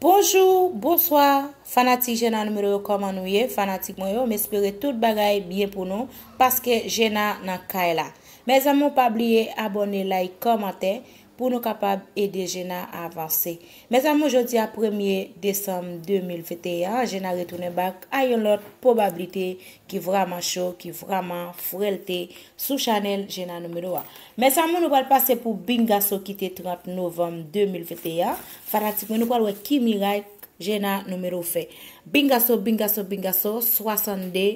Bonjour, bonsoir, fanatik jena noumire yo koma nouye, fanatik moun yo, mespere tout bagay bien pou nou, paske jena nan kaela. Me zan moun pa bliye abone like koma te. pou nou kapab ede jena avanse. Mesan moun jodi a 1er Desem 2021, jena retounen bak ayon lot probabilite ki vraman chou, ki vraman frelte sou chanel jena nomero a. Mesan moun nou bal pase pou bingasou ki te 30 Nov 2021, faratik moun nou bal wè ki miray jena nomero fe. Bingasou, bingasou, bingasou, 62,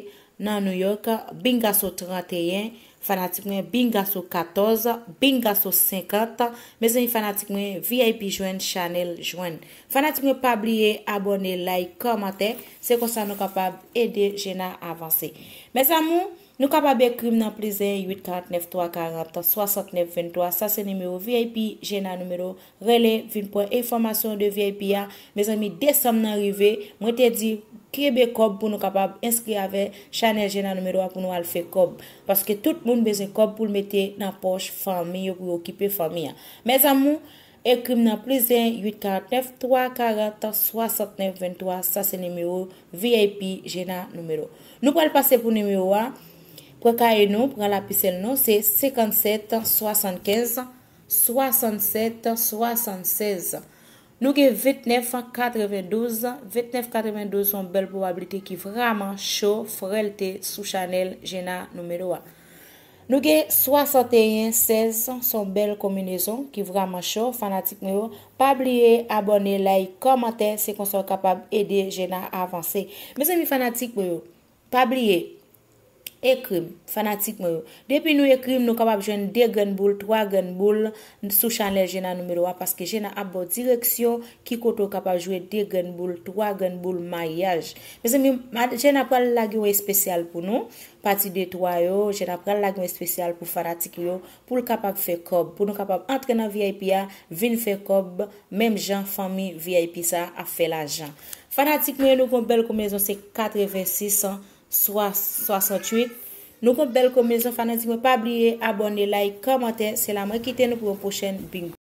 nan New York, bingasou 31, fanatik mwen bingasou 14, bingasou 50, mwen fanatik mwen VIP jwen, chanel jwen. Fanatik mwen pabliye, abone, like, komante, se konsan nou kapab ede jena avanse. Mwen zan moun, nou kapab e krim nan plize 839 340 69 23, sa se nimeyo VIP jena nimeyo rele vin pou informasyon de VIP ya. Mwen zan mi desam nan rive, mwen te di, Ki e be kob pou nou kapab inskri ave chanel jena numero a pou nou al fe kob. Paske tout moun bezen kob pou l mette nan poch fami yo pou yo kipe fami ya. Meza mou, ekrim nan plezen 839-3469-23, sa se numero VIP jena numero. Nou pou al pase pou numero a, pou ka e nou, pou ka la pisel nou, se 57-75-67-76. Nou gen 8992, 8992 son bel pouwabilite ki vreman chow frelte sou chanel jena nou mero a. Nou gen 6116 son bel kombinezon ki vreman chow fanatik mè yo. Pabliye, abonne, like, komente se kon son kapab ede jena avanse. Mè zè mi fanatik mè yo, pabliye. Ekrim, fanatik mwen yo. Depi nou ekrim, nou kapap jwen 2 gwen boul, 3 gwen boul, sou chanler jen nan numero a, paske jen nan abo direksyon, ki koto kapap jwen 2 gwen boul, 3 gwen boul, mayaj. Mezen mi, jen ap pral lage wè spesyal pou nou, pati detwa yo, jen ap pral lage wè spesyal pou fanatik yo, pou l kapap fè kob. Pou nou kapap antre nan VIP a, vin fè kob, menm jen, fami, VIP sa, a fè la jen. Fanatik mwen yo nou kon bel kou mezon, se 86 an, Soas 68. Nou kon bel kon mezon fanatik mwen pa abliye. Abonne, like, komente. Selam akiten nou pou mwen pochen bingo.